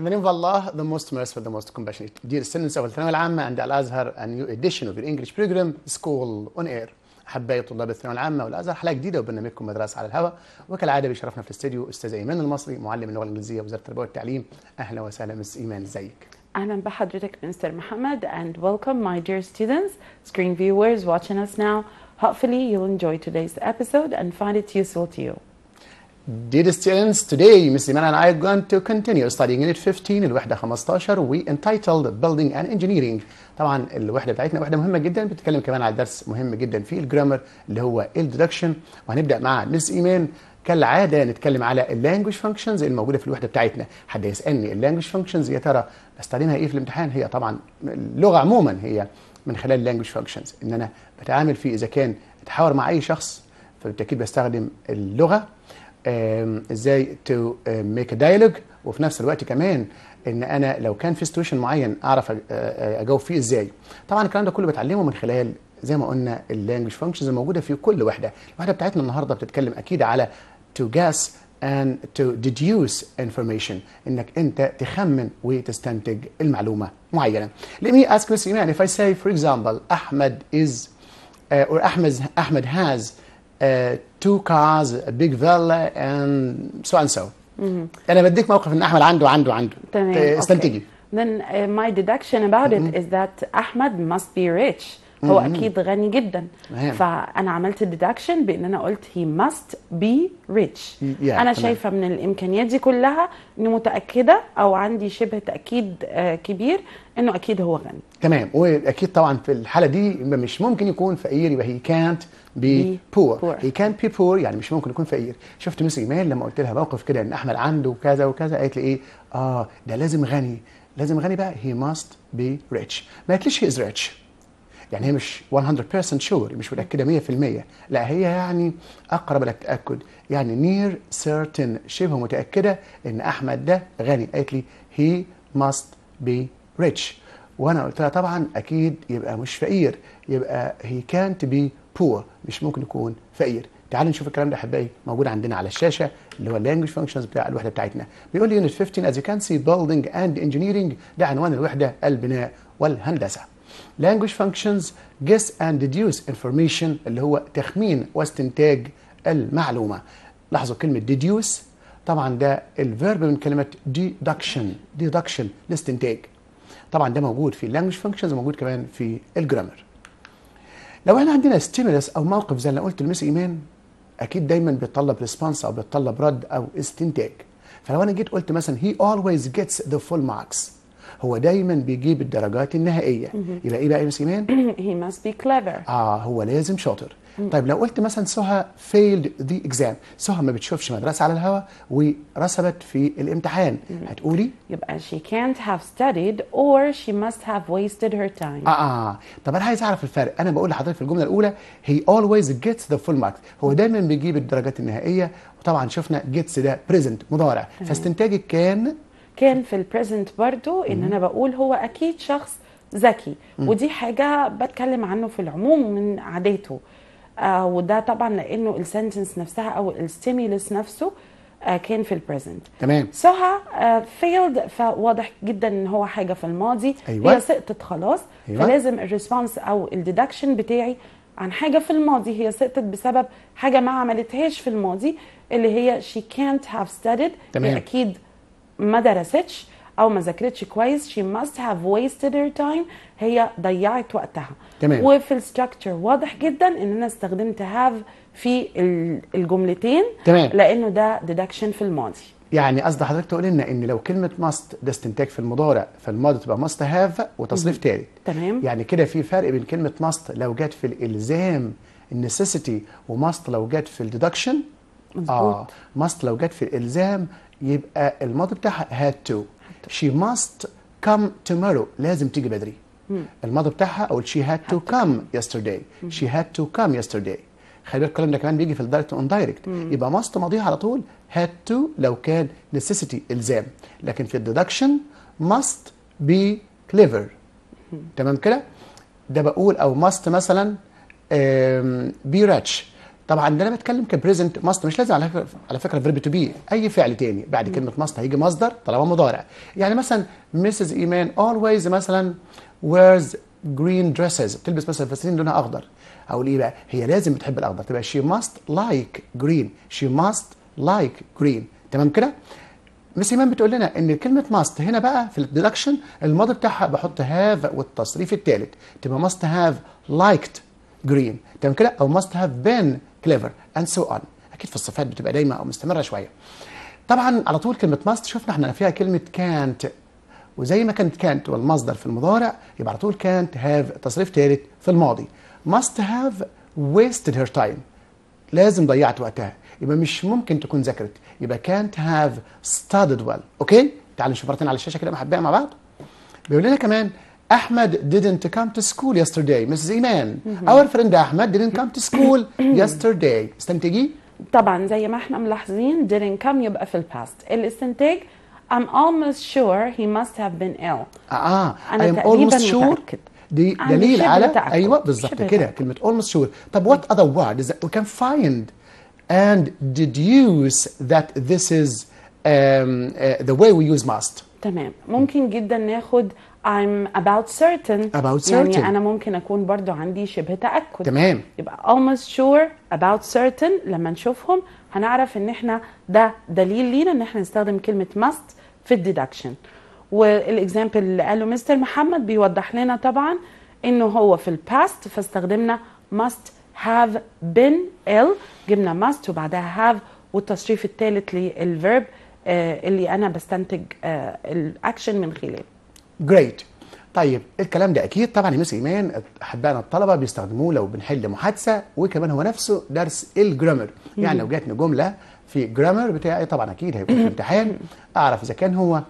And the name of Allah, the most merciful, the most compassionate. Dear students of Al-Thanawi Al-Amma and Al-Azhar, a new edition of your English program, School on Air. أحبائي طلاب الثانوية العامة والأزهر حلقة جديدة وبرنامجكم مدرسة على الهواء وكالعادة بيشرفنا في الاستديو أستاذ إيمان المصري معلم اللغة الإنجليزية وزارة التربية والتعليم أهلا وسهلا مس إيمان إزيك؟ أهلا بحضرتك مستر محمد and welcome my dear students, screen viewers watching us now. Hopefully you'll enjoy today's episode and find it useful to you. Dear students, today Mr. Iman and I are going to continue studying Unit 15 الوحدة 15 we entitled Building and Engineering. طبعا الوحدة بتاعتنا وحدة مهمة جدا بتتكلم كمان على درس مهم جدا في الجرامر اللي هو الديدكشن وهنبدأ مع مس إيمان كالعادة نتكلم على اللانجوج فانكشنز الموجودة في الوحدة بتاعتنا. حد يسألني اللانجوج فانكشنز يا ترى بستخدمها إيه في الامتحان؟ هي طبعا اللغة عموما هي من خلال اللانجوج فانكشنز إن أنا بتعامل فيه إذا كان أتحاور مع أي شخص فبالتأكيد بستخدم اللغة ازاي تو ميك دايلوج وفي نفس الوقت كمان ان انا لو كان في سيتويشن معين اعرف آه، آه، اجاوب فيه ازاي طبعا الكلام ده كله بتعلمه من خلال زي ما قلنا اللانجوج فانكشنز الموجوده في كل وحده الوحده بتاعتنا النهارده بتتكلم اكيد على تو جاس and to deduce information انك انت تخمن وتستنتج المعلومه معينه let me ask this يعني if I say for example احمد is uh, or احمد has uh, two cars a big villa and so and so mm-hmm. انا بديك موقف ان احمد عنده عنده عنده تمام استنتجي then uh, my deduction about it mm-hmm. is that Ahmed must be rich هو اكيد غني جدا مم. فانا عملت الديدكشن بان انا قلت هي ماست بي ريتش انا شايفه من الامكانيات دي كلها اني متاكده او عندي شبه تاكيد آه، كبير انه اكيد هو غني تمام واكيد طبعا في الحاله دي مش ممكن يكون فقير يبقى هي كانت بي بور هي كانت بي بور يعني مش ممكن يكون فقير شفت مس ايمان لما قلت لها موقف كده ان احمد عنده كذا وكذا قالت لي ايه اه ده لازم غني لازم غني بقى هي ماست بي ريتش ما قالتليش هي از ريتش يعني هي مش 100% شور مش متاكده 100% لا هي يعني اقرب للتاكد يعني نير سيرتن شبه متاكده ان احمد ده غني قالت لي هي ماست بي ريتش وانا قلت لها طبعا اكيد يبقى مش فقير يبقى هي كانت بي بور مش ممكن يكون فقير تعال نشوف الكلام ده احبائي موجود عندنا على الشاشه اللي هو اللانجوج فانكشنز بتاع الوحده بتاعتنا بيقول لي يونت 15 از يو كان سي بيلدينج اند انجينيرنج ده عنوان الوحده البناء والهندسه language functions guess and deduce information اللي هو تخمين واستنتاج المعلومة لاحظوا كلمة deduce طبعا ده الفيرب من كلمة deduction deduction الاستنتاج طبعا ده موجود في اللانجوج فانكشنز وموجود كمان في الجرامر لو احنا عندنا ستيمولس او موقف زي اللي قلت لمس ايمان اكيد دايما بيتطلب ريسبونس او بيتطلب رد او استنتاج فلو انا جيت قلت مثلا هي always gets the full marks هو دايما بيجيب الدرجات النهائيه يبقى ايه بقى يا سيمان هي must be clever اه هو لازم شاطر طيب لو قلت مثلا سهى فيلد ذا اكزام سهى ما بتشوفش مدرسه على الهوا ورسبت في الامتحان هتقولي يبقى she can't have studied or she must have wasted her time اه اه طب انا عايز اعرف الفرق انا بقول لحضرتك في الجمله الاولى هي always gets the full ماركس هو دايما بيجيب الدرجات النهائيه وطبعا شفنا جيتس ده بريزنت مضارع فاستنتاجك كان كان في البريزنت برضو ان انا بقول هو اكيد شخص ذكي ودي حاجه بتكلم عنه في العموم من عاداته آه وده طبعا لانه السنتنس نفسها او الستيمولس نفسه آه كان في البريزنت تمام سها آه، فيلد فواضح جدا ان هو حاجه في الماضي أيوة. هي سقطت خلاص أيوة. فلازم الريسبونس او الديدكشن بتاعي عن حاجه في الماضي هي سقطت بسبب حاجه ما عملتهاش في الماضي اللي هي شي كانت هاف ستادد اكيد ما درستش او ما ذاكرتش كويس she must have wasted her time هي ضيعت وقتها تمام وفي الستركتشر واضح جدا ان انا استخدمت have في الجملتين تمام لانه ده ديدكشن في الماضي يعني قصد حضرتك تقول لنا ان لو كلمه ماست ده استنتاج في المضارع فالماضي تبقى ماست هاف وتصريف ثالث تمام يعني كده في فرق بين كلمه ماست لو جت في الالزام النسيسيتي وماست لو جت في الديدكشن آه ماست لو جت في الالزام يبقى الماضي بتاعها هاد تو شي ماست كام تومورو لازم تيجي بدري الماضي بتاعها او شي هاد تو كام يسترداي شي هاد تو كام يسترداي خلي بالك الكلام ده كمان بيجي في الدايركت اون دايركت يبقى ماست ماضيها على طول هاد تو لو كان نسيستي الزام لكن في الديدكشن ماست بي كليفر تمام كده ده بقول او ماست مثلا بي راتش طبعا ده انا بتكلم كبريزنت ماست مش لازم على فكره على فكره فيرب تو بي اي فعل تاني بعد كلمه ماست هيجي مصدر طالما مضارع يعني مثلا مسز ايمان اولويز مثلا ويرز جرين دريسز بتلبس مثلا فساتين لونها اخضر اقول ايه بقى هي لازم بتحب الاخضر تبقى شي ماست لايك جرين شي ماست لايك جرين تمام كده مس ايمان بتقول لنا ان كلمه ماست هنا بقى في الديدكشن الماضي بتاعها بحط هاف والتصريف الثالث تبقى ماست هاف لايكت جرين تمام كده او ماست هاف بين كليفر اند سو اون اكيد في الصفات بتبقى دايمه او مستمره شويه طبعا على طول كلمه ماست شفنا احنا فيها كلمه كانت وزي ما كانت كانت والمصدر في المضارع يبقى على طول كانت هاف تصريف ثالث في الماضي ماست هاف wasted هير تايم لازم ضيعت وقتها يبقى مش ممكن تكون ذاكرت يبقى كانت هاف studied ويل well. اوكي تعالوا نشوف مرتين على الشاشه كده محبايا مع بعض بيقول لنا كمان Ahmed didn't come to school yesterday Mrs. Iman mm -hmm. our friend Ahmed didn't come to school yesterday استنتجي طبعا زي ما احنا ملاحظين didn't come يبقى في الباست الاستنتاج I'm almost sure he must have been ill اه ah, ah, أنا I'm almost sure متأكد. دي دليل على تأكد. ايوه بالظبط كده كلمة almost sure طب what other word is that we can find and deduce that this is um, uh, the way we use must تمام ممكن جدا ناخد I'm about certain about يعني certain يعني أنا ممكن أكون برضو عندي شبه تأكد تمام يبقى almost sure about certain لما نشوفهم هنعرف إن إحنا ده دليل لينا إن إحنا نستخدم كلمة must في الديدكشن والاكزامبل اللي قاله مستر محمد بيوضح لنا طبعا إنه هو في الباست فاستخدمنا must have been ill جبنا must وبعدها have والتصريف الثالث للفيرب آه، اللي أنا بستنتج آه، الأكشن من خلاله جريت طيب الكلام ده اكيد طبعا مس ايمان احبائنا الطلبه بيستخدموه لو بنحل محادثه وكمان هو نفسه درس الجرامر يعني لو جاتني جمله في جرامر بتاعي طبعا اكيد هيكون في امتحان اعرف اذا كان هو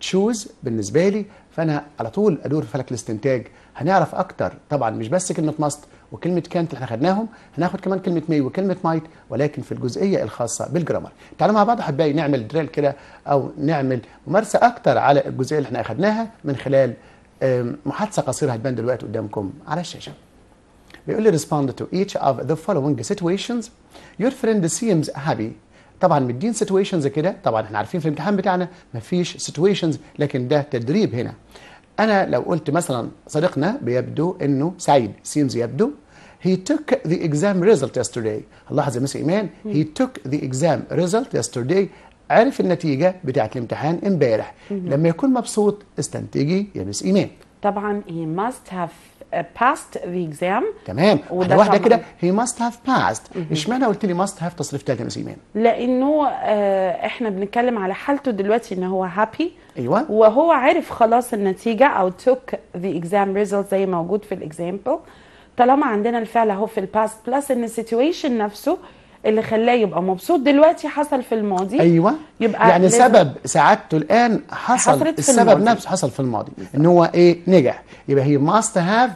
تشوز آه، بالنسبه لي فانا على طول ادور في فلك الاستنتاج هنعرف اكتر طبعا مش بس كلمه ماست وكلمه كانت اللي احنا خدناهم هناخد كمان كلمه مي وكلمه مايت ولكن في الجزئيه الخاصه بالجرامر تعالوا مع بعض احبائي نعمل دريل كده او نعمل ممارسه اكتر على الجزئيه اللي احنا اخدناها من خلال محادثه قصيره هتبان دلوقتي قدامكم على الشاشه بيقول لي respond to each of the following situations your friend seems happy طبعا مدين situations كده طبعا احنا عارفين في الامتحان بتاعنا مفيش situations لكن ده تدريب هنا أنا لو قلت مثلا صديقنا بيبدو إنه سعيد سيمز يبدو he took the exam result yesterday لاحظ يا مس إيمان he took the exam result yesterday عرف النتيجة بتاعة الامتحان امبارح لما يكون مبسوط استنتجي يا مس إيمان طبعا he must have uh, passed the exam تمام وده واحده كده هي must have passed اشمعنى قلت لي must have تصريف تاني يا ايمان لانه uh, احنا بنتكلم على حالته دلوقتي ان هو happy ايوه وهو عرف خلاص النتيجه او توك ذا اكزام ريزلت زي موجود في الاكزامبل طالما عندنا الفعل اهو في الباست بلس ان السيتويشن نفسه اللي خلاه يبقى مبسوط دلوقتي حصل في الماضي ايوه يبقى يعني سبب سعادته الان حصل السبب نفسه حصل في الماضي ان هو ايه نجح يبقى هي ماست هاف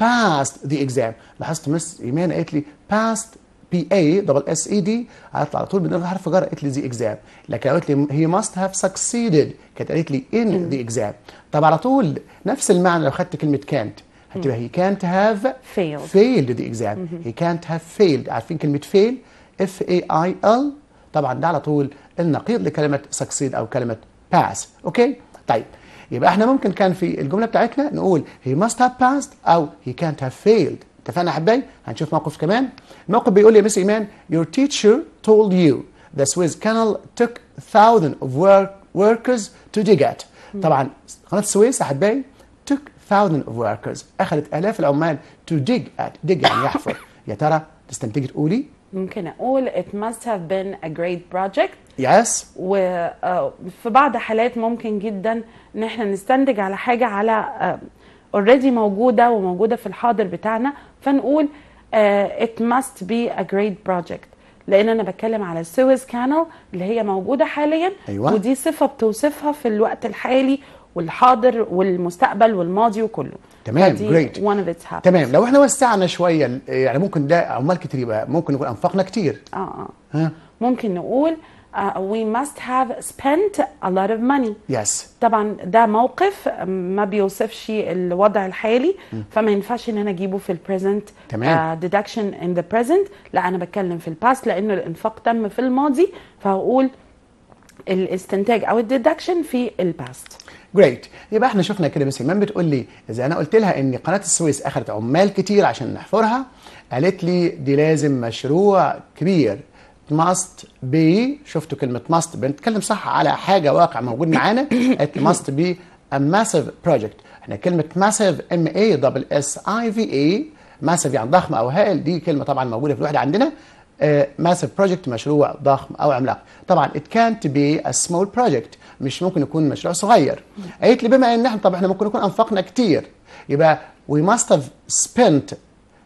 باست ذا اكزام لاحظت مس ايمان قالت لي باست بي اي دبل اس اي دي هيطلع على طول بدون حرف جر قالت لي ذا اكزام لكن قالت لي هي ماست هاف سكسيدد كانت قالت لي ان ذا اكزام طب على طول نفس المعنى لو خدت كلمه كانت هتبقى هي كانت هاف فيلد ذا اكزام هي كانت هاف فيلد عارفين كلمه فيل اف اي اي ال طبعا ده على طول النقيض لكلمه سكسيد او كلمه باس اوكي طيب يبقى احنا ممكن كان في الجمله بتاعتنا نقول هي ماست هاف باست او هي كانت هاف فيلد اتفقنا يا حبايبي هنشوف موقف كمان الموقف بيقول لي يا مس ايمان your teacher told you the Suez Canal took thousands of work workers to dig it طبعا قناه السويس هتبان took thousands of workers اخذت الاف العمال to dig at dig يعني يحفر يا ترى تستنتجي تقولي ممكن اقول it must have been a great project yes. وفي آه، بعض حالات ممكن جدا ان احنا نستنتج على حاجه على آه، already موجوده وموجوده في الحاضر بتاعنا فنقول ات ماست بي ا جريت بروجكت لان انا بتكلم على السويس كانال اللي هي موجوده حاليا أيوة. ودي صفه بتوصفها في الوقت الحالي والحاضر والمستقبل والماضي وكله تمام جريت تمام لو احنا وسعنا شويه يعني ممكن ده عمال كتير يبقى ممكن نقول انفقنا كتير اه اه ها؟ ممكن نقول uh, we must have spent a lot of money yes. طبعا ده موقف ما بيوصفش الوضع الحالي م. فما ينفعش ان انا اجيبه في البريزنت تمام uh, deduction in the present لا انا بتكلم في الباست لان الانفاق تم في الماضي فهقول الاستنتاج او الديدكشن في الباست جريت يبقى احنا شفنا كده بس ايمان بتقول لي اذا انا قلت لها ان قناه السويس اخذت عمال كتير عشان نحفرها قالت لي دي لازم مشروع كبير must be شفتوا كلمة must be بنتكلم صح على حاجة واقع موجود معانا it must be a massive project احنا كلمة massive m a double s i v اي e, massive يعني ضخم أو هائل دي كلمة طبعا موجودة في الوحدة عندنا ماسيف uh, بروجكت مشروع ضخم او عملاق طبعا it can't be a small project مش ممكن يكون مشروع صغير قالت لي بما ان احنا طب احنا ممكن نكون انفقنا كتير يبقى we must have spent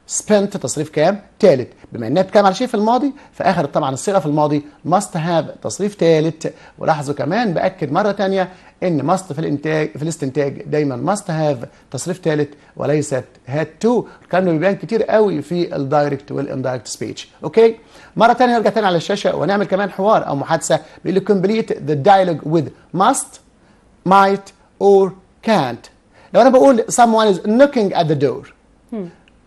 spent تصريف كام؟ ثالث بما انها بتتكلم على شيء في الماضي فاخر طبعا الصيغه في الماضي must have تصريف ثالث ولاحظوا كمان باكد مره ثانيه ان must في الانتاج في الاستنتاج دايما must have تصريف ثالث وليست had to الكلام ده بيبان كتير قوي في الدايركت والاندايركت سبيتش اوكي مره ثانيه نرجع ثاني على الشاشه ونعمل كمان حوار او محادثه بيقول لي complete the dialogue with must might or can't لو انا بقول someone is knocking at the door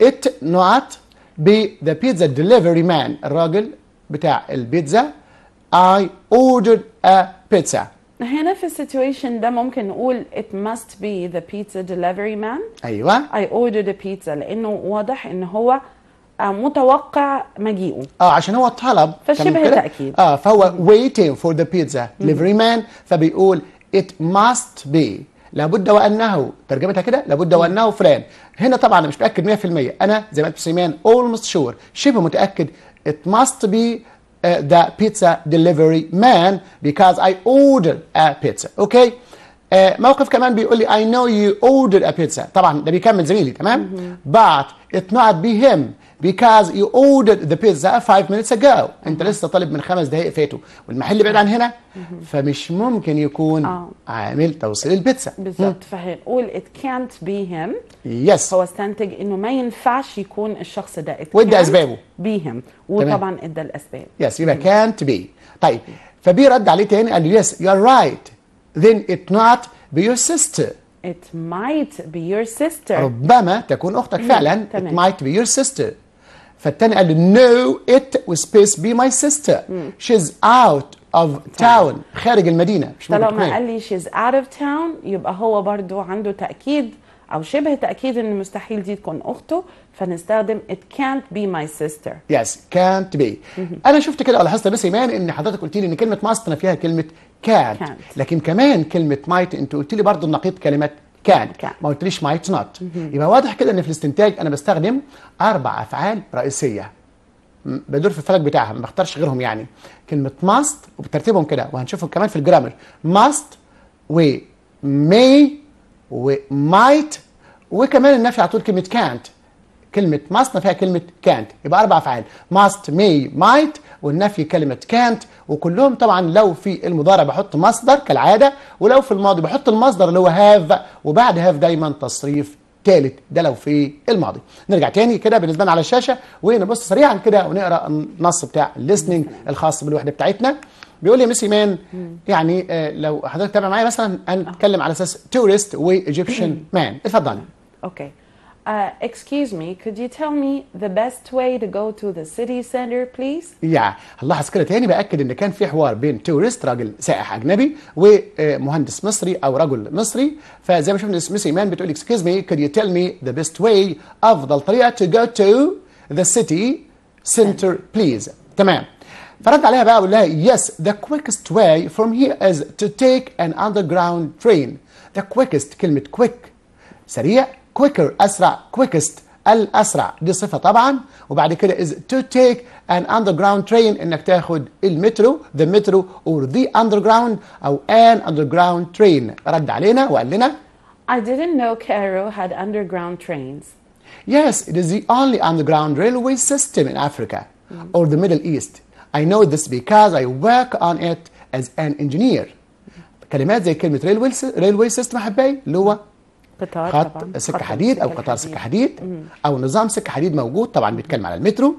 It not be the pizza delivery man الراجل بتاع البيتزا I ordered a pizza هنا في السيتويشن ده ممكن نقول it must be the pizza delivery man ايوه I ordered a pizza لانه واضح ان هو متوقع مجيئه اه عشان هو طلب فشبه تاكيد اه فهو waiting for the pizza delivery man فبيقول it must be لابد وانه ترجمتها كده لابد وانه فلان هنا طبعا انا مش متاكد 100% انا زي ما قلت سيمان اولموست شور شبه متاكد ات ماست بي ذا بيتزا ديليفري مان بيكوز اي اوردر ا بيتزا اوكي موقف كمان بيقول لي اي نو يو اوردر ا بيتزا طبعا ده بيكمل زميلي تمام بات ات نوت بي هيم because you ordered the pizza 5 minutes ago انت لسه طالب من خمس دقائق فاتوا والمحل بعيد عن هنا فمش ممكن يكون آه. عامل توصيل البيتزا بالظبط فهنقول it can't be him yes هو استنتج انه ما ينفعش يكون الشخص ده it وادى اسبابه be him وطبعا ادى الاسباب yes يبقى can't be طيب فبي رد عليه تاني قال له yes you're right then it not be your sister It might be your sister. ربما تكون أختك فعلا. It might be your sister. فالتاني قال له no it وسبيس be my sister مم. she's out of town طيب. خارج المدينه مش طالما قال لي she's out of town يبقى هو برضو عنده تاكيد او شبه تاكيد ان مستحيل دي تكون اخته فنستخدم it can't be my sister yes can't be انا شفت كده لاحظت بس ايمان ان حضرتك قلت لي ان كلمه ماستنا فيها كلمه can't. can't لكن كمان كلمه might انت قلت لي برضه نقيض كلمه كان كان ما قلتليش مايت نوت يبقى واضح كده ان في الاستنتاج انا بستخدم اربع افعال رئيسيه بدور في الفلك بتاعها ما بختارش غيرهم يعني كلمه ماست وبترتيبهم كده وهنشوفهم كمان في الجرامر ماست و may ومايت وكمان النفي على طول كلمه كانت كلمه ماست فيها كلمه كانت يبقى اربع افعال ماست مي مايت والنفي كلمه كانت وكلهم طبعا لو في المضارع بحط مصدر كالعاده ولو في الماضي بحط المصدر اللي هو هاف وبعد هاف دايما تصريف ثالث ده لو في الماضي نرجع تاني كده بالنسبه لنا على الشاشه ونبص سريعا كده ونقرا النص بتاع الليسننج الخاص بالوحده بتاعتنا بيقول لي ميس ايمان يعني آه، لو حضرتك تابع معايا مثلا هنتكلم على اساس تورست وايجيبشن مان اتفضلي اوكي Uh, excuse me, could you tell me the best way to go to the city center, please? Yeah, هنلاحظ كده تاني بأكد إن كان في حوار بين تورست رجل سائح أجنبي ومهندس مصري أو رجل مصري فزي ما شفنا مس إيمان بتقول excuse me, could you tell me the best way أفضل طريقة to go to the city center, please? تمام فرد عليها بقى وقال لها yes, the quickest way from here is to take an underground train. The quickest كلمة quick سريع quicker أسرع quickest الأسرع دي صفة طبعا وبعد كده is to take an underground train إنك تاخد المترو the metro or the underground أو an underground train رد علينا وقال لنا I didn't know Cairo had underground trains. Yes, it is the only underground railway system in Africa mm or the Middle East. I know this because I work on it as an engineer. Mm. كلمات زي كلمة railway, railway system حباي اللي هو قطار خط سكه حديد او قطار سكه حديد او نظام سكه حديد موجود طبعا بيتكلم على المترو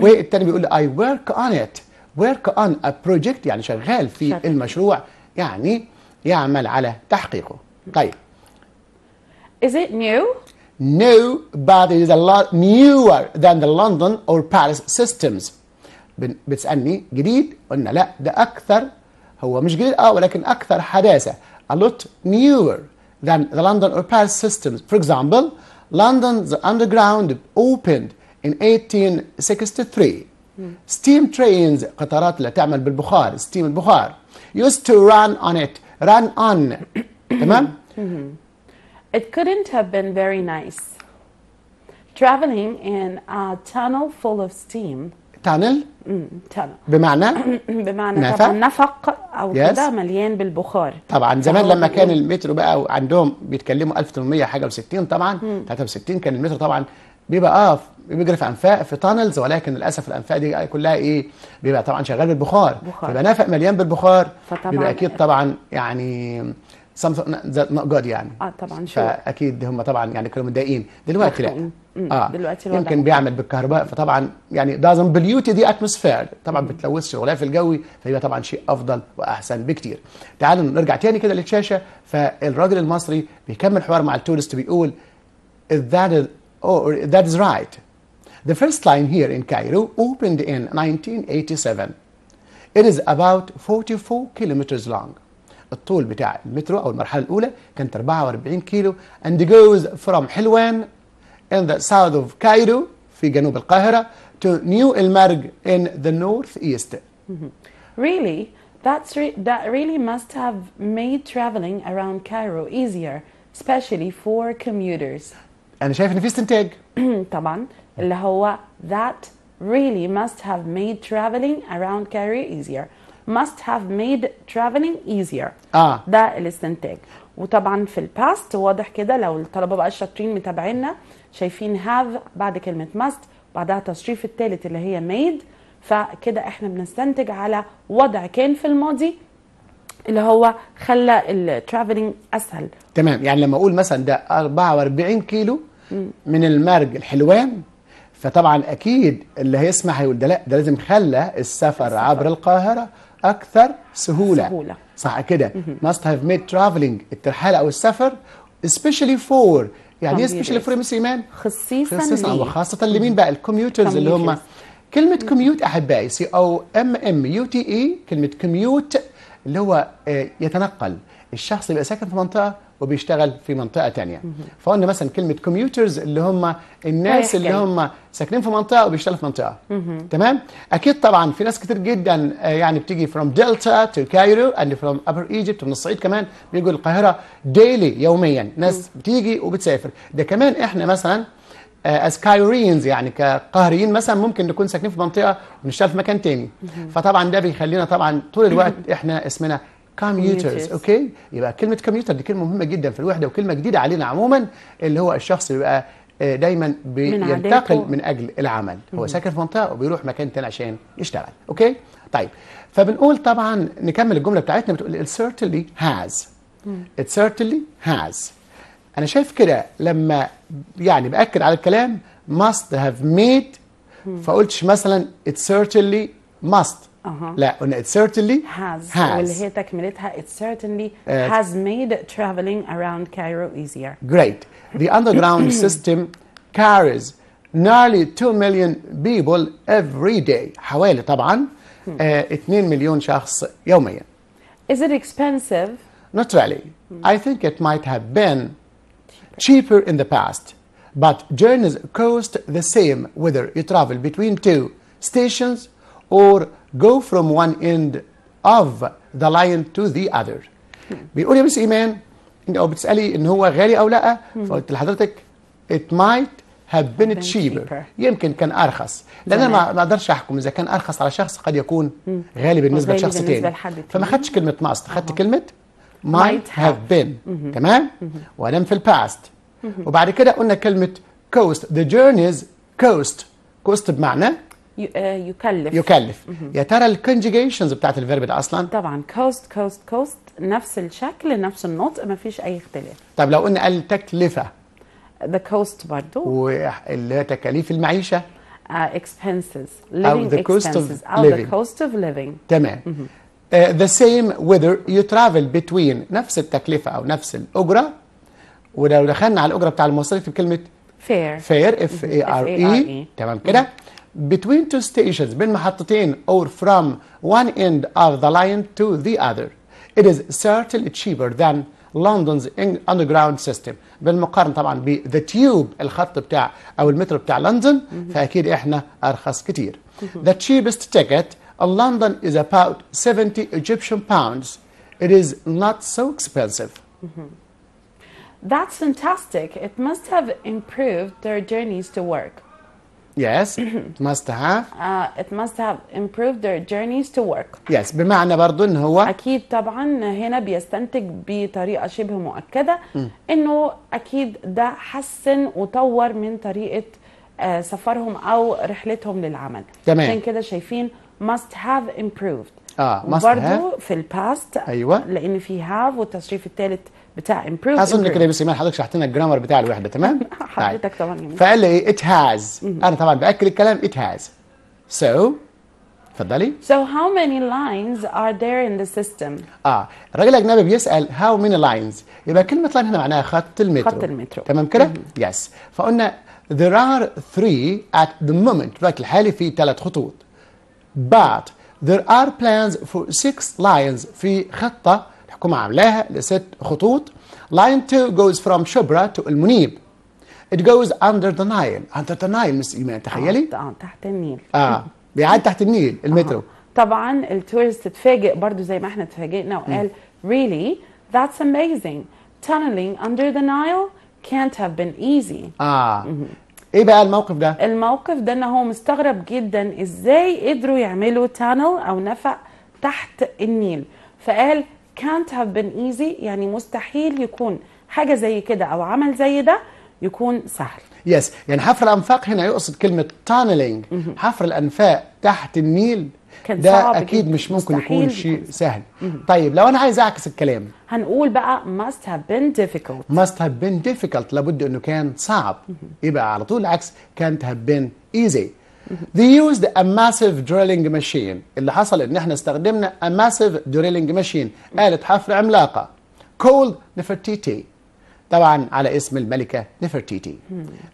والتاني بيقول لي اي ورك اون ات ورك اون ا بروجكت يعني شغال في شغل. المشروع يعني يعمل على تحقيقه طيب Is it new? No, but it is a lot newer than the London or Paris systems. بتسألني جديد؟ قلنا لا ده أكثر هو مش جديد اه ولكن أكثر حداثة. A lot newer than the London or systems. For example, London's underground opened in 1863. Mm. Steam trains, قطارات اللي تعمل بالبخار, steam البخار, used to run on it, run on. تمام? Mm-hmm. It couldn't have been very nice. Traveling in a tunnel full of steam تانل بمعنى بمعنى نفق. طبعا نفق او كده مليان بالبخار طبعا زمان لما كان المترو بقى عندهم بيتكلموا 1800 حاجه و60 طبعا 63 كان المترو طبعا بيبقى اه بيجري في انفاق في تانلز ولكن للاسف الانفاق دي كلها ايه بيبقى طبعا شغال بالبخار بيبقى نفق مليان بالبخار بيبقى اكيد طبعا يعني سامسونج نقاد يعني اه طبعا شو فاكيد هم طبعا يعني كانوا متضايقين دلوقتي لا اه دلوقتي الوضع يمكن بيعمل بالكهرباء فطبعا يعني دازن بليوتي دي اتموسفير طبعا بتلوثش الغلاف الجوي فيبقى طبعا شيء افضل واحسن بكتير تعالوا نرجع تاني كده للشاشه فالراجل المصري بيكمل حوار مع التورست بيقول that is oh, that is right the first line here in Cairo opened in 1987 It is about 44 kilometers long. الطول بتاع المترو أو المرحلة الأولى كانت 44 كيلو and goes from حلوان in the south of Cairo في جنوب القاهرة to New El Marg in the northeast. Mm Really? That's re that really must have made traveling around Cairo easier, especially for commuters. أنا شايف إن في استنتاج. طبعا اللي هو that really must have made traveling around Cairo easier. Must have made traveling easier. آه. ده الاستنتاج. وطبعا في الباست واضح كده لو الطلبة بقى الشاطرين متابعينا شايفين هاف بعد كلمه ماست بعدها التصريف الثالث اللي هي ميد فكده احنا بنستنتج على وضع كان في الماضي اللي هو خلى الترافلنج اسهل تمام يعني لما اقول مثلا ده 44 كيلو من المرج الحلوان فطبعا اكيد اللي هيسمع هيقول ده لا ده لازم خلى السفر, السفر. عبر القاهره اكثر سهوله سهوله صح كده ماست هاف ميد traveling الترحال او السفر especially for يعني ايه سبيشال فريمس ايمان خصيصا خصيصا وخاصه لمين بقى الكميوترز اللي هم كلمه كميوت احبائي سي او ام ام يو تي اي كلمه كميوت اللي هو آه، يتنقل الشخص اللي بيبقى ساكن في منطقه وبيشتغل في منطقه تانية فقلنا مثلا كلمه كوميوترز اللي هم الناس اللي هم ساكنين في منطقه وبيشتغلوا في منطقه تمام اكيد طبعا في ناس كتير جدا آه، يعني بتيجي فروم دلتا تو كايرو اند فروم ابر ايجيبت من الصعيد كمان بيجوا القاهره ديلي يوميا ناس بتيجي وبتسافر ده كمان احنا مثلا از آه، كايرينز يعني كقاهريين مثلا ممكن نكون ساكنين في منطقه ونشتغل في مكان تاني فطبعا ده بيخلينا طبعا طول الوقت احنا اسمنا كميوترز اوكي يبقى كلمه كميوتر دي كلمه مهمه جدا في الوحده وكلمه جديده علينا عموما اللي هو الشخص بيبقى آه، دايما بينتقل من, من اجل العمل هو ساكن في منطقه وبيروح مكان تاني عشان يشتغل اوكي طيب فبنقول طبعا نكمل الجمله بتاعتنا بتقول it certainly has it certainly has انا شايف كده لما يعني باكد على الكلام must have made فقلتش مثلا it certainly must uh-huh. لا it certainly has, has. واللي هي تكملتها it certainly uh, has made traveling around Cairo easier great the underground system carries nearly 2 million people every day حوالي طبعا uh, hmm. 2 مليون شخص يوميا is it expensive not really hmm. I think it might have been cheaper in the past but journeys cost the same whether you travel between two stations or go from one end of the lion to the other بيقول يا مس ايمان انت او بتسالي ان هو غالي او لا فقلت لحضرتك it might have been cheaper يمكن كان ارخص لان انا ما اقدرش احكم اذا كان ارخص على شخص قد يكون غالي بالنسبه لشخص تاني فما خدتش كلمه ماست خدت كلمه might have been تمام ولم في الباست وبعد كده قلنا كلمه coast the journeys coast coast بمعنى آه، يكلف يكلف يا ترى الكونجيجيشنز بتاعت الفيرب ده اصلا طبعا كوست كوست كوست نفس الشكل نفس النطق ما فيش اي اختلاف طب لو قلنا التكلفه ذا كوست برضه واللي هي تكاليف المعيشه اكسبنسز آه، living the cost of او ذا كوست اوف ليفينج تمام ذا سيم وذر يو ترافل بتوين نفس التكلفه او نفس الاجره ولو دخلنا على الاجره بتاع المواصلات في كلمه فير فير اف اي ار اي تمام كده mm -hmm. between two stations bin محطتين or from one end of the line to the other it is certainly cheaper than London's underground system بالمقارنه طبعا بذا تيوب الخط بتاع او المترو بتاع لندن فاكيد احنا ارخص كتير the cheapest ticket in London is about 70 Egyptian pounds it is not so expensive mm-hmm. That's fantastic. It must have improved their journeys to work. Yes, must have. Uh, it must have improved their journeys to work. Yes, بمعنى برضو ان هو اكيد طبعا هنا بيستنتج بطريقه شبه مؤكده انه اكيد ده حسن وطور من طريقه آه، سفرهم او رحلتهم للعمل. تمام. عشان كده شايفين must have improved. اه must have. في الباست ايوه لان في have والتصريف الثالث بتاع امبروف اظن كده بس ايمان حضرتك شرحت لنا الجرامر بتاع الوحده تمام حضرتك طيب. طبعا فقال لي ايه ات هاز انا طبعا باكل الكلام ات هاز سو اتفضلي سو هاو ماني لاينز ار ذير ان ذا سيستم اه الراجل الاجنبي بيسال هاو ماني لاينز يبقى كلمه لاين هنا معناها خط المترو خط المترو تمام كده يس فقلنا there are three at the moment الوقت الحالي في ثلاث خطوط but there are plans for six lines في خطه هما عاملاها لست خطوط لاين 2 جوز فروم شبرا تو المنيب it goes under the Nile under the Nile مس إيمان يعني تخيلي آه،, اه تحت النيل اه بيعدي تحت النيل المترو آه. طبعا التورست اتفاجئ برضو زي ما احنا اتفاجئنا وقال really that's amazing tunneling under the Nile can't have been easy اه ايه بقى الموقف ده؟ الموقف ده ان هو مستغرب جدا ازاي قدروا يعملوا تانل او نفق تحت النيل فقال كانت هاف بن ايزي يعني مستحيل يكون حاجه زي كده او عمل زي ده يكون سهل يس yes. يعني حفر الانفاق هنا يقصد كلمه تانلينج حفر الانفاق تحت النيل كان ده صعب اكيد مش ممكن يكون شيء سهل طيب لو انا عايز اعكس الكلام هنقول بقى must have been difficult must have been difficult لابد انه كان صعب يبقى على طول العكس كانت have been easy They used a massive drilling machine اللي حصل ان احنا استخدمنا a massive drilling machine آلة حفر عملاقة called Nefertiti طبعا على اسم الملكة نفرتيتي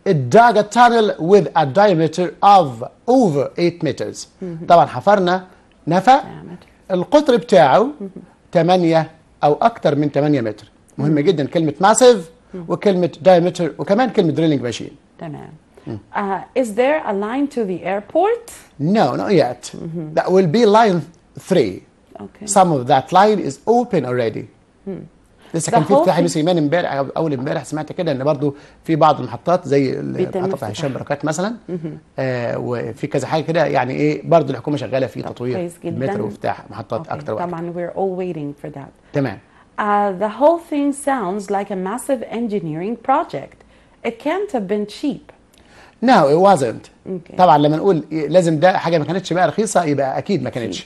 It dug a tunnel with a diameter of over 8 meters طبعا حفرنا نفق القطر بتاعه 8 أو اكثر من 8 متر مهمة جدا كلمة ماسيف وكلمة دايمتر وكمان كلمة drilling ماشين تمام Uh, is there a line to the airport? No, not yet. Mm -hmm. That will be line three. Okay. Some of that line is open already. Hmm. لسه كان في افتتاح ابن سليمان امبارح اول امبارح سمعت كده ان برضو في بعض المحطات زي محطه هشام بركات مثلا mm-hmm. آه وفي كذا حاجه كده يعني ايه برضو الحكومه شغاله في تطوير مترو محطات okay. اكتر طبعا are all waiting for تمام Uh, the whole thing sounds like a massive engineering project. It can't have been cheap. No, it wasn't. Okay. طبعا لما نقول لازم ده حاجة ما كانتش بقى رخيصة يبقى أكيد ما كانتش.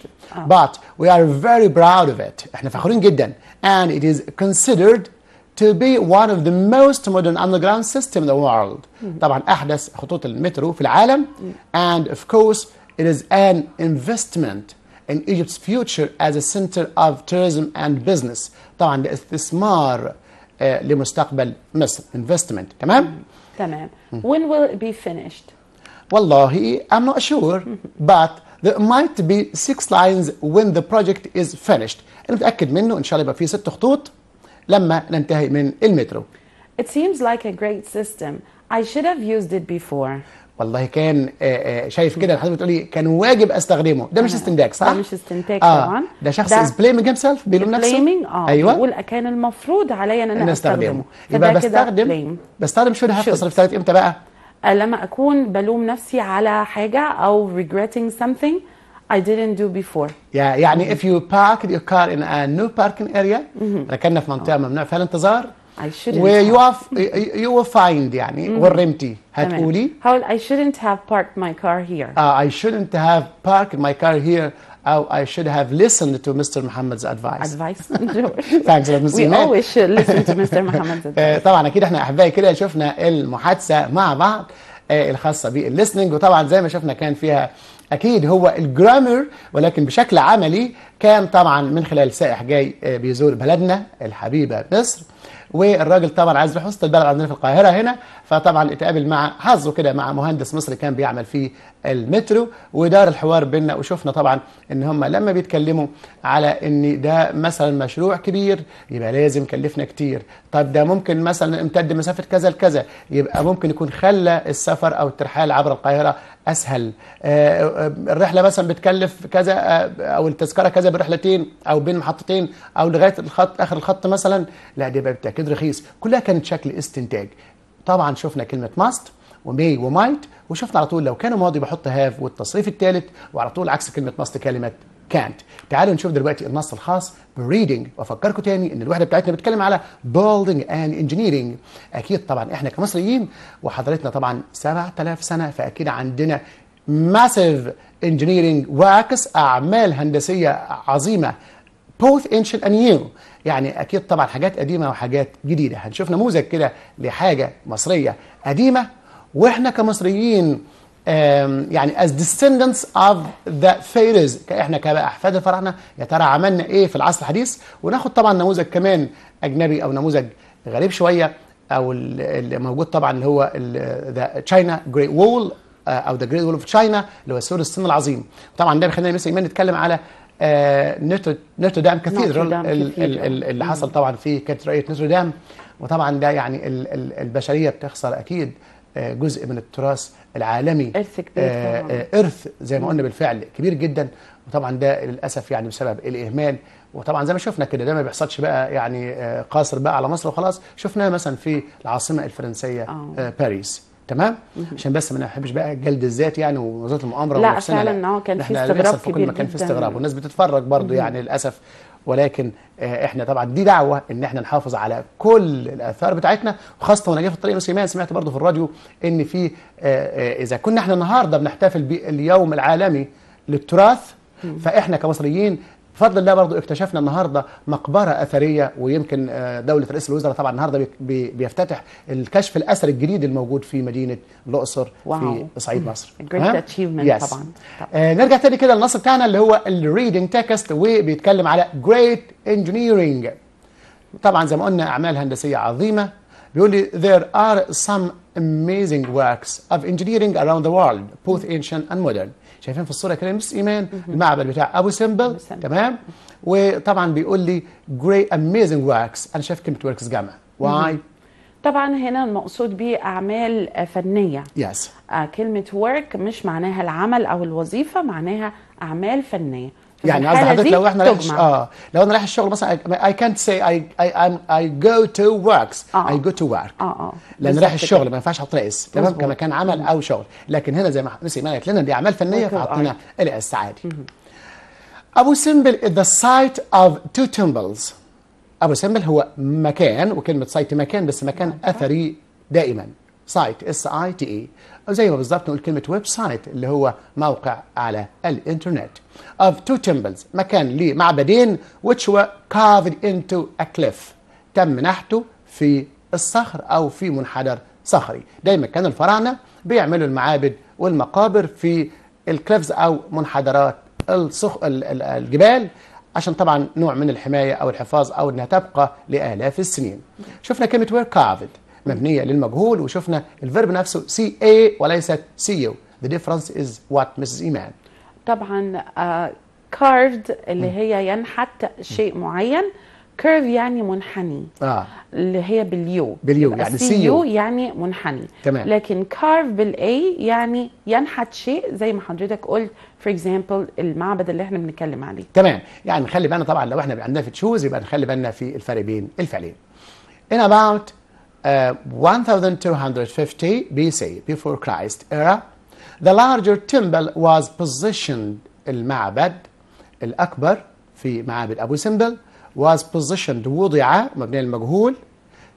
But we are very proud of it. احنا فخورين جدا. And it is considered to be one of the most modern underground system in the world. Mm-hmm. طبعا أحدث خطوط المترو في العالم. Mm. And of course it is an investment in Egypt's future as a center of tourism and business. طبعا ده استثمار لمستقبل مصر investment تمام؟ mm. تمام when will it be finished والله I'm not sure but there might be six lines when the project is finished أنا منه إن شاء الله يبقى في ست خطوط لما ننتهي من المترو It seems like a great system I should have used it before والله كان آه، آه، شايف كده حضرتك بتقولي كان واجب استخدمه ده مش استنتاج صح؟ ده مش استنتاج آه. طبعا ده شخص از بليمنج هيم سيلف بيلوم نفسه بليمنج اه ايوه بيقول كان المفروض عليا ان انا استخدمه يبقى بستخدم بستخدم شو هاف تصرف امتى بقى؟ آه، لما اكون بلوم نفسي على حاجه او regretting something I didn't do before. يعني if you park your car in a new parking area ركننا في منطقه ممنوع فيها الانتظار I shouldn't you يو فايند يعني mm. ورمتي هتقولي how I shouldn't have parked my car here uh, I shouldn't have parked my car here Oh, I should have listened to Mr. Muhammad's advice. Advice. Thanks Muhammad. We always should listen to Mr. Muhammad's advice. طبعا أكيد احنا أحبائي كده شفنا المحادثة مع بعض الخاصة بالليسننج وطبعا زي ما شفنا كان فيها أكيد هو الجرامر ولكن بشكل عملي كان طبعا من خلال سائح جاي بيزور بلدنا الحبيبة مصر والراجل طبعا عايز يروح وسط البلد عندنا في القاهره هنا فطبعا اتقابل مع حظه كده مع مهندس مصري كان بيعمل في المترو ودار الحوار بيننا وشفنا طبعا ان هم لما بيتكلموا على ان ده مثلا مشروع كبير يبقى لازم كلفنا كتير طب ده ممكن مثلا امتد مسافه كذا لكذا يبقى ممكن يكون خلى السفر او الترحال عبر القاهره اسهل آه، آه، الرحله مثلا بتكلف كذا آه، او التذكره كذا برحلتين او بين محطتين او لغايه الخط اخر الخط مثلا لا ده يبقى بالتاكيد رخيص كلها كانت شكل استنتاج طبعا شفنا كلمه ماست وماي ومايت وشفنا على طول لو كان ماضي بحط هاف والتصريف الثالث وعلى طول عكس كلمه ماست كلمه كانت تعالوا نشوف دلوقتي النص الخاص بريدنج وافكركم تاني ان الوحده بتاعتنا بتتكلم على بولدنج اند انجينيرنج اكيد طبعا احنا كمصريين وحضرتنا طبعا 7000 سنه فاكيد عندنا ماسيف انجينيرنج واكس اعمال هندسيه عظيمه بوث انشن اند نيو يعني اكيد طبعا حاجات قديمه وحاجات جديده هنشوف نموذج كده لحاجه مصريه قديمه واحنا كمصريين يعني as descendants of the pharaohs احنا كاحفاد الفراعنه يا ترى عملنا ايه في العصر الحديث وناخد طبعا نموذج كمان اجنبي او نموذج غريب شويه او اللي موجود طبعا اللي هو ذا تشاينا جريت وول او ذا جريت وول اوف تشاينا اللي هو سور الصين العظيم طبعا ده بيخلينا مثلا نتكلم على آه، نوتردام كاثيدرال اللي حصل طبعا في كاتدرائيه نوتردام وطبعا ده يعني البشريه بتخسر اكيد جزء من التراث العالمي إرث كبير آه، طبعا. آه، إرث زي ما قلنا بالفعل كبير جدا وطبعا ده للأسف يعني بسبب الإهمال وطبعا زي ما شفنا كده ده ما بيحصلش بقى يعني آه، قاصر بقى على مصر وخلاص شفناه مثلا في العاصمة الفرنسية أوه. باريس تمام عشان بس ما نحبش بقى جلد الذات يعني ووزاره المؤامره لا فعلا لا. كان في استغراب في كل مكان في استغراب والناس بتتفرج برضو يعني للاسف ولكن آه، احنا طبعا دي دعوه ان احنا نحافظ على كل الاثار بتاعتنا وخاصه وانا جاي في الطريق نسيمان سمعت برضه في الراديو ان في آه، آه، اذا كنا احنا النهارده بنحتفل باليوم العالمي للتراث فاحنا كمصريين بفضل الله برضو اكتشفنا النهارده مقبره اثريه ويمكن آه، دوله رئيس الوزراء طبعا النهارده بيفتتح الكشف الاثري الجديد الموجود في مدينه الاقصر في صعيد مصر جريت اتشيفمنت yes. طبعا, طبعا. آه نرجع تاني كده للنص بتاعنا اللي هو الريدنج تكست وبيتكلم على جريت انجينيرنج طبعا زي ما قلنا اعمال هندسيه عظيمه بيقول لي there are some amazing works of engineering around the world both ancient and modern شايفين في الصوره كده مس ايمان المعبد بتاع ابو سمبل تمام وطبعا بيقول لي جري اميزنج وركس انا شايف كلمه وركس جامعه واي طبعا هنا المقصود به اعمال فنيه يس yes. آه، كلمه ورك مش معناها العمل او الوظيفه معناها اعمال فنيه يعني قصدي حضرتك لو احنا رايح اه لو انا رايح الشغل مثلا اي كانت سي اي اي اي جو تو وركس اي جو تو ورك اه اه لان رايح الشغل ما ينفعش احط اس تمام كمكان عمل او شغل لكن هنا زي ما نسي ما قالت لنا دي اعمال فنيه فحطينا أيوة. الاس عادي ابو سمبل ذا سايت اوف تو تمبلز ابو سمبل هو مكان وكلمه سايت مكان بس مكان اثري دائما سايت اس اي تي اي زي ما بالظبط نقول كلمه ويب سايت اللي هو موقع على الانترنت of two temples مكان لمعبدين معبدين which were carved into a cliff تم نحته في الصخر او في منحدر صخري دايما كان الفراعنه بيعملوا المعابد والمقابر في الكليفز او منحدرات الصخ... الجبال عشان طبعا نوع من الحمايه او الحفاظ او انها تبقى لالاف السنين شفنا كلمه وير كارفد مبنيه للمجهول وشفنا الفيرب نفسه سي اي وليست سي يو ذا ديفرنس از وات مسز ايمان طبعا كارفد آه، uh, اللي م. هي ينحت شيء معين كيرف يعني منحني آه. اللي هي باليو باليو يعني سي يو يعني منحني تمام. لكن كارف بالاي يعني ينحت شيء زي ما حضرتك قلت فور اكزامبل المعبد اللي احنا بنتكلم عليه تمام يعني نخلي بالنا طبعا لو احنا عندنا في تشوز يبقى نخلي بالنا في الفرق بين الفعلين ان اباوت Uh, 1250 BC, before Christ era, the larger temple was positioned المعبد الأكبر في معابد أبو سمبل was positioned وضع مبني المجهول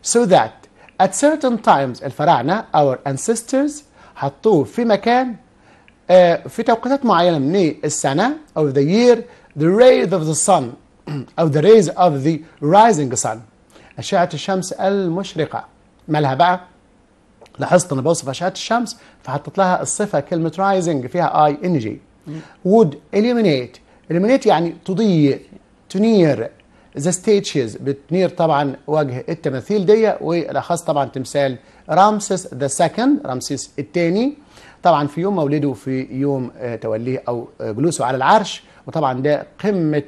so that at certain times الفراعنة our ancestors حطوه في مكان uh, في توقيتات معينة من السنة of the year the rays of the sun of the rays of the rising sun أشعة الشمس المشرقة مالها بقى لاحظت انا بوصف اشعه الشمس فحطيت لها الصفه كلمه رايزنج فيها اي ان جي وود اليمينيت اليمينيت يعني تضيء تنير ذا ستيتشز بتنير طبعا وجه التماثيل دي والاخص طبعا تمثال رامسيس ذا سكند رامسيس الثاني طبعا في يوم مولده في يوم آه، توليه او آه، جلوسه على العرش وطبعا ده قمه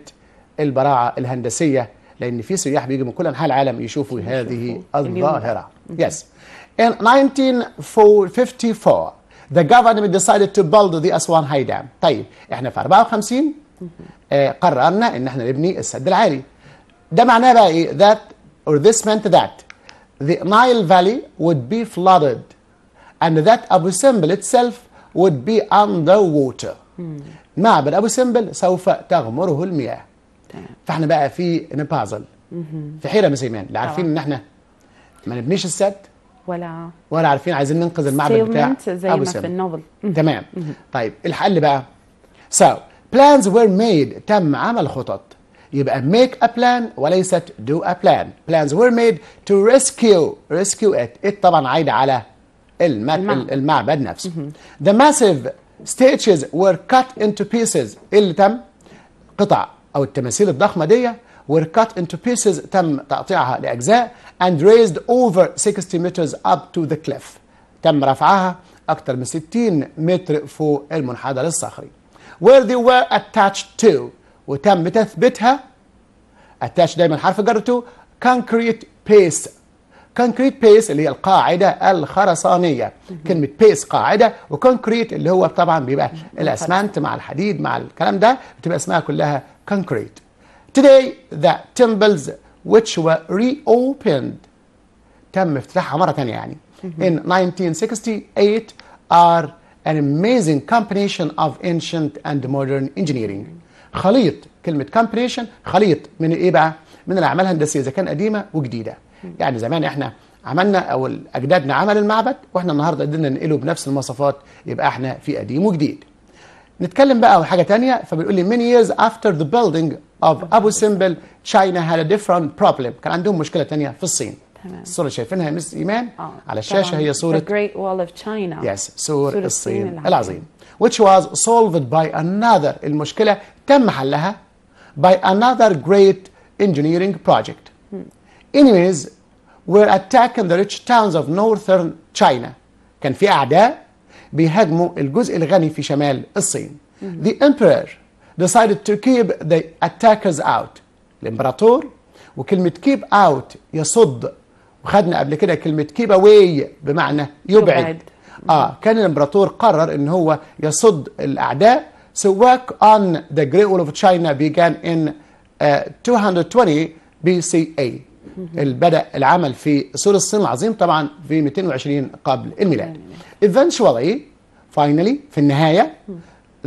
البراعه الهندسيه لان في سياح بيجوا من كل انحاء العالم يشوفوا هذه الظاهره Yes. In 1954, the government decided to build the Aswan High Dam. طيب احنا في 54 قررنا ان احنا نبني السد العالي. That or this meant that the Nile Valley would be flooded and that Abu Simbel itself would be underwater. Hmm. معبد ابو سمبل سوف تغمره المياه. فاحنا بقى في بازل. في حيره مسيمان، لا عارفين ان احنا ما نبنيش السد ولا ولا عارفين عايزين ننقذ المعبد بتاع زي أبو ما في النوبل تمام طيب الحل بقى so plans were made تم عمل خطط يبقى make a plan وليست do a plan plans were made to rescue rescue it it طبعا عايدة على المعبد, المعبد نفسه the massive statues were cut into pieces إيه اللي تم قطع او التماثيل الضخمه دي were cut into pieces تم تقطيعها لأجزاء and raised over 60 meters up to the cliff تم رفعها أكثر من 60 متر فوق المنحدر الصخري where they were attached to وتم تثبيتها attached دايما حرف جرته concrete paste concrete paste اللي هي القاعدة الخرسانية كلمة paste قاعدة وكونكريت اللي هو طبعا بيبقى الأسمنت مع الحديد مع الكلام ده بتبقى اسمها كلها concrete today the temples which were reopened تم افتتاحها مرة تانية يعني in 1968 are an amazing combination of ancient and modern engineering خليط كلمة combination خليط من ايه بقى؟ من الأعمال الهندسية إذا كان قديمة وجديدة يعني زمان احنا عملنا او اجدادنا عمل المعبد واحنا النهارده قدرنا ننقله بنفس المواصفات يبقى احنا في قديم وجديد. نتكلم بقى حاجه ثانيه فبيقول لي many years after the building of ابو سمبل تشاينا had a different problem كان عندهم مشكله ثانيه في الصين تمام الصوره شايفينها مس ايمان آه. على الشاشه هي صوره The Great Wall of China yes. سور, سور الصين العظيم. العظيم which was solved by another المشكله تم حلها by another great engineering project hmm. enemies were attacking the rich towns of northern China كان في اعداء بيهاجموا الجزء الغني في شمال الصين hmm. the emperor decided to keep the attackers out الامبراطور وكلمة keep out يصد وخدنا قبل كده كلمة keep away بمعنى يبعد, يبعد. اه كان الامبراطور قرر ان هو يصد الاعداء so work on the Great Wall of China began in uh, 220 BCA بدأ العمل في سور الصين العظيم طبعا في 220 قبل الميلاد eventually finally في النهاية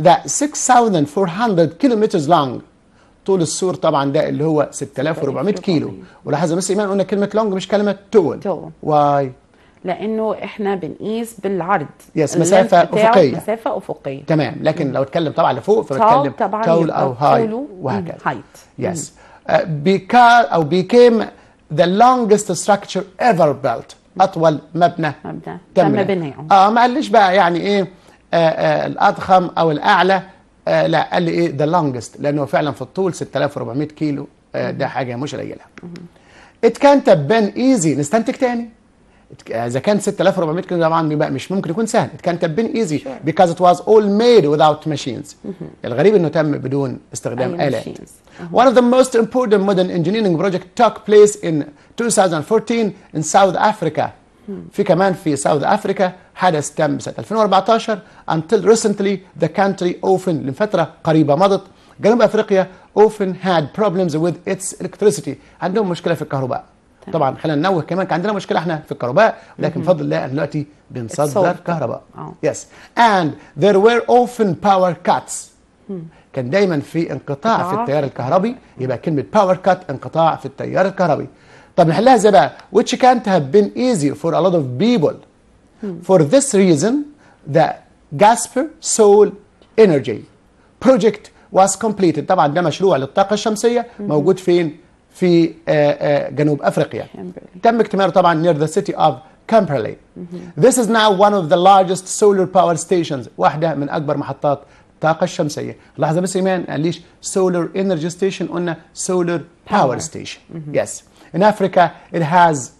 ذا 6400 كيلومتر لونج طول السور طبعا ده اللي هو 6400 كيلو ولاحظ يا مس ايمان قلنا كلمه لونج مش كلمه طول واي لانه احنا بنقيس بالعرض يس مسافه افقيه مسافه افقيه تمام لكن لو اتكلم طبعا لفوق فبتكلم طول او هاي وهكذا هايت يس بيكا او بيكيم ذا لونجست ستراكشر ايفر بيلت اطول مبنى مبنى تم بنائه اه قاليش بقى يعني ايه آه، آه، الاضخم او الاعلى آه، لا قال لي ايه ذا لونجست لانه فعلا في الطول 6400 كيلو ده حاجه مش قليله ات كان تبان ايزي نستنتج تاني اذا كان 6400 كيلو طبعا بيبقى مش ممكن يكون سهل ات كان تبان ايزي بيكاز ات واز اول ميد without ماشينز الغريب انه تم بدون استخدام الات One of the most important modern engineering projects took place in 2014 in South Africa في كمان في ساوث افريكا حدث تم سنه 2014 until recently the country often لفتره قريبه مضت جنوب افريقيا often had problems with its electricity عندهم مشكله في الكهرباء طبعا خلينا ننوه كمان كان عندنا مشكله احنا في الكهرباء لكن بفضل الله دلوقتي بنصدر كهرباء يس اند ذير وير اوفن باور كاتس كان دايما في انقطاع في التيار الكهربي يبقى كلمه باور كات انقطاع في التيار الكهربي طب نحلها ازاي بقى which can't have been easy for a lot of people for this reason the Gasper Soul Energy project was completed طبعا ده مشروع للطاقة الشمسية موجود فين في جنوب أفريقيا تم اكتماله طبعا near the city of Camperley this is now one of the largest solar power stations واحدة من أكبر محطات الطاقة الشمسية لحظة بس إيمان ليش solar energy station قلنا solar power station yes in Africa, it has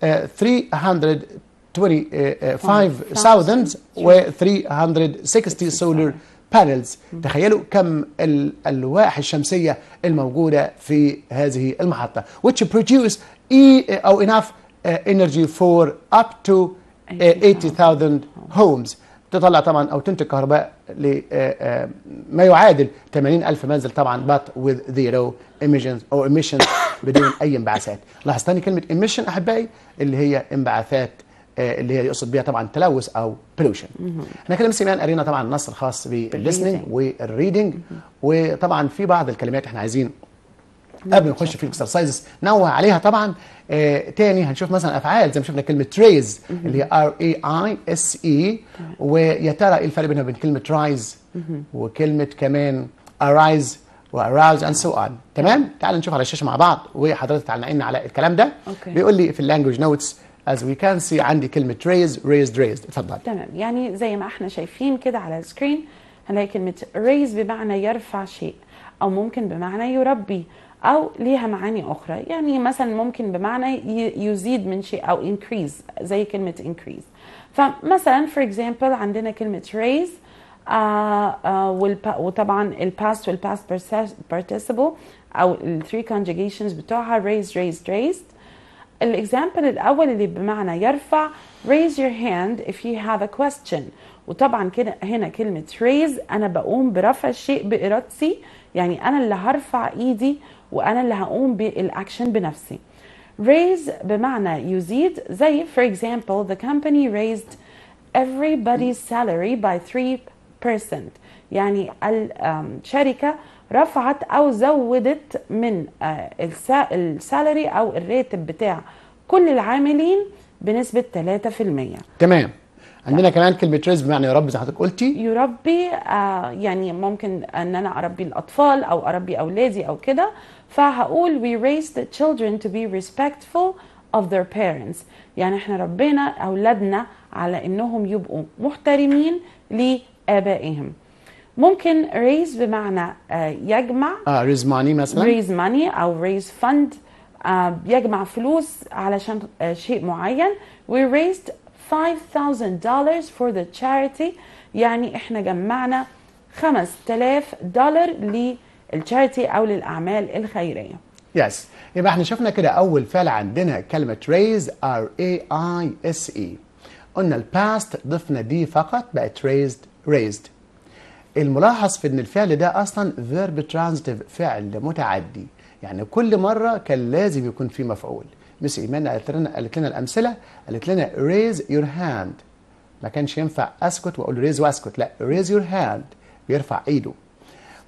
uh, 325,000 و uh, 360 solar panels mm-hmm. تخيلوا كم الألواح الشمسية الموجودة في هذه المحطة which produce e أو uh, enough uh, energy for up to uh, 80,000 homes تطلع طبعا او تنتج كهرباء ل آه، آه، ما يعادل 80000 منزل طبعا بات وذ زيرو ايميشنز او ايميشنز بدون اي انبعاثات لاحظ ثاني كلمه ايميشن احبائي اللي هي انبعاثات آه، اللي هي يقصد بها طبعا تلوث او بلوشن احنا كده سمعنا قرينا طبعا النص الخاص بالليسننج والريدنج وطبعا في بعض الكلمات احنا عايزين قبل ما نخش في الاكسرسايزز نوه عليها طبعا آه، تاني هنشوف مثلا افعال زي ما شفنا كلمه تريز اللي هي ار اي اي اس اي ويا ترى ايه الفرق بينها وبين كلمه رايز وكلمه كمان ارايز واراوز اند سو اون تمام تعال نشوف على الشاشه مع بعض وحضرتك تعالى على الكلام ده بيقول لي في اللانجوج نوتس از وي كان سي عندي كلمه raise ريزد ريزد اتفضل تمام يعني زي ما احنا شايفين كده على السكرين هنلاقي كلمه ريز بمعنى يرفع شيء او ممكن بمعنى يربي او ليها معاني اخرى يعني مثلا ممكن بمعنى يزيد من شيء او increase زي كلمه increase فمثلا for example عندنا كلمه raise آه آه وطبعا وال past participle او three conjugations بتوعها raise raised raised الاكزامبل الاول اللي بمعنى يرفع raise your hand if you have a question وطبعا كده هنا كلمه raise انا بقوم برفع الشيء بارادتي يعني انا اللي هرفع ايدي وانا اللي هقوم بالاكشن بنفسي raise بمعنى يزيد زي for example the company raised everybody's salary by 3% يعني الشركة um, رفعت أو زودت من uh, السالري أو الراتب بتاع كل العاملين بنسبة 3% تمام عندنا كمان كلمة ريز بمعنى يربي زي حضرتك قلتي يربي آه uh, يعني ممكن ان انا اربي الاطفال او اربي اولادي او كده فهقول we raise the children to be respectful of their parents يعني احنا ربينا اولادنا على انهم يبقوا محترمين لابائهم ممكن raise بمعنى آه، يجمع اه raise money مثلا raise money او raise fund آه، يجمع فلوس علشان آه، شيء معين we raised 5000 for the charity يعني احنا جمعنا 5000 دولار التشاريتي او للاعمال الخيريه يس yes. يبقى احنا شفنا كده اول فعل عندنا كلمه ريز ار اي اي اس اي قلنا الباست ضفنا دي فقط بقت ريزد ريزد الملاحظ في ان الفعل ده اصلا فيرب ترانزيتيف فعل متعدي يعني كل مره كان لازم يكون في مفعول مس ايمان قالت لنا قالت لنا الامثله قالت لنا ريز يور هاند ما كانش ينفع اسكت واقول ريز واسكت لا ريز يور هاند بيرفع ايده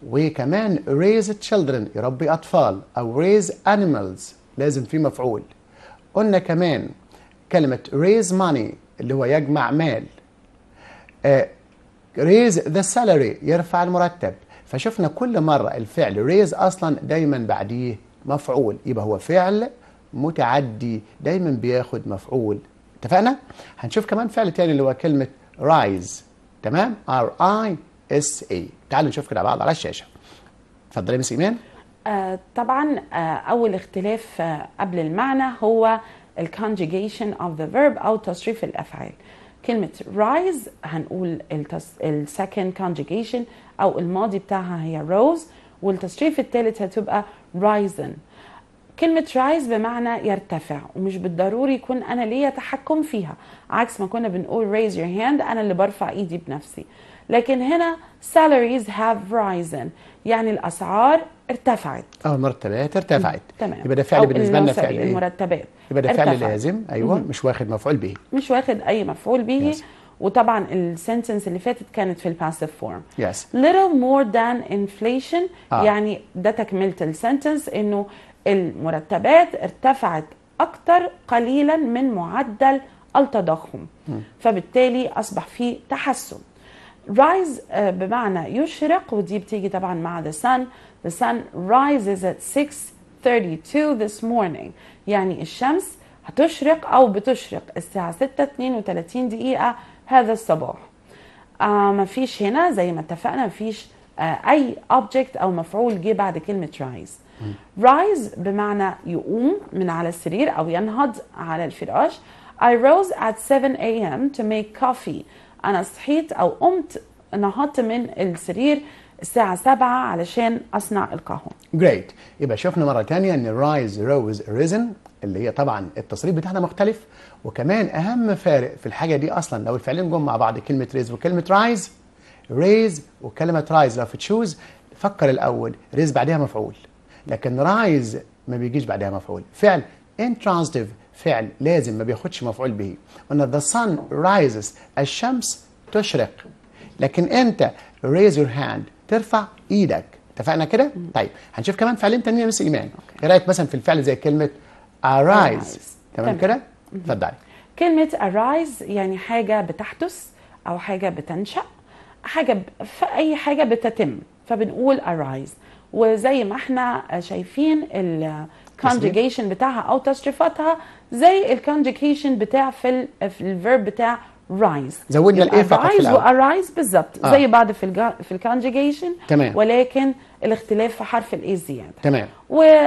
وكمان raise children يربي أطفال أو raise animals لازم في مفعول قلنا كمان كلمة raise money اللي هو يجمع مال آه، raise the salary يرفع المرتب فشفنا كل مرة الفعل raise أصلا دايما بعديه مفعول يبقى هو فعل متعدي دايما بياخد مفعول اتفقنا؟ هنشوف كمان فعل تاني اللي هو كلمة rise تمام؟ R I S A تعالوا نشوف كده بعض على الشاشه اتفضلي مس ايمان آه طبعا آه اول اختلاف آه قبل المعنى هو الكونجيجيشن اوف ذا فيرب او تصريف الافعال كلمه رايز هنقول السكند كونجيجيشن او الماضي بتاعها هي روز والتصريف الثالث هتبقى رايزن كلمة رايز بمعنى يرتفع ومش بالضروري يكون أنا ليا تحكم فيها عكس ما كنا بنقول raise your hand أنا اللي برفع إيدي بنفسي لكن هنا salaries have risen يعني الاسعار ارتفعت اه المرتبات ارتفعت تمام يبقى ده فعل بالنسبه لنا فعل ايه؟ المرتبات يبقى ده فعل لازم ايوه مم. مش واخد مفعول به مش واخد اي مفعول به وطبعا السنتنس اللي فاتت كانت في الباسيف فورم يس ليتل مور ذان انفليشن يعني ده تكمله السنتنس انه المرتبات ارتفعت اكثر قليلا من معدل التضخم فبالتالي اصبح في تحسن rise آه، بمعنى يشرق ودي بتيجي طبعا مع the sun the sun rises at 6:32 this morning يعني الشمس هتشرق أو بتشرق الساعة 6:32 دقيقة هذا الصباح آه مفيش هنا زي ما اتفقنا مفيش آه أي object أو مفعول جه بعد كلمة rise rise بمعنى يقوم من على السرير أو ينهض على الفراش I rose at 7 a.m. to make coffee انا صحيت او قمت نهضت من السرير الساعة 7 علشان أصنع القهوة. جريت، يبقى شفنا مرة تانية إن رايز روز ريزن اللي هي طبعا التصريف بتاعنا مختلف وكمان أهم فارق في الحاجة دي أصلا لو الفعلين جم مع بعض كلمة ريز وكلمة رايز ريز وكلمة رايز لو في تشوز فكر الأول ريز بعدها مفعول لكن رايز ما بيجيش بعدها مفعول فعل انترانزيتيف فعل لازم ما بياخدش مفعول به قلنا the sun rises الشمس تشرق لكن انت raise your hand ترفع ايدك اتفقنا كده؟ طيب هنشوف كمان فعلين تانيين نفس الايمان ايه رايك مثلا في الفعل زي كلمه arise تمام كده؟ اتفضلي كلمه arise يعني حاجه بتحدث او حاجه بتنشا حاجه في اي حاجه بتتم فبنقول arise وزي ما احنا شايفين conjugation بتاعها او تصريفاتها زي conjugation بتاع في في الفيرب بتاع rise زودنا الايه فقط في الاول وارايز بالظبط آه. زي بعض في ال في conjugation تمام ولكن الاختلاف في حرف الايه زياده تمام و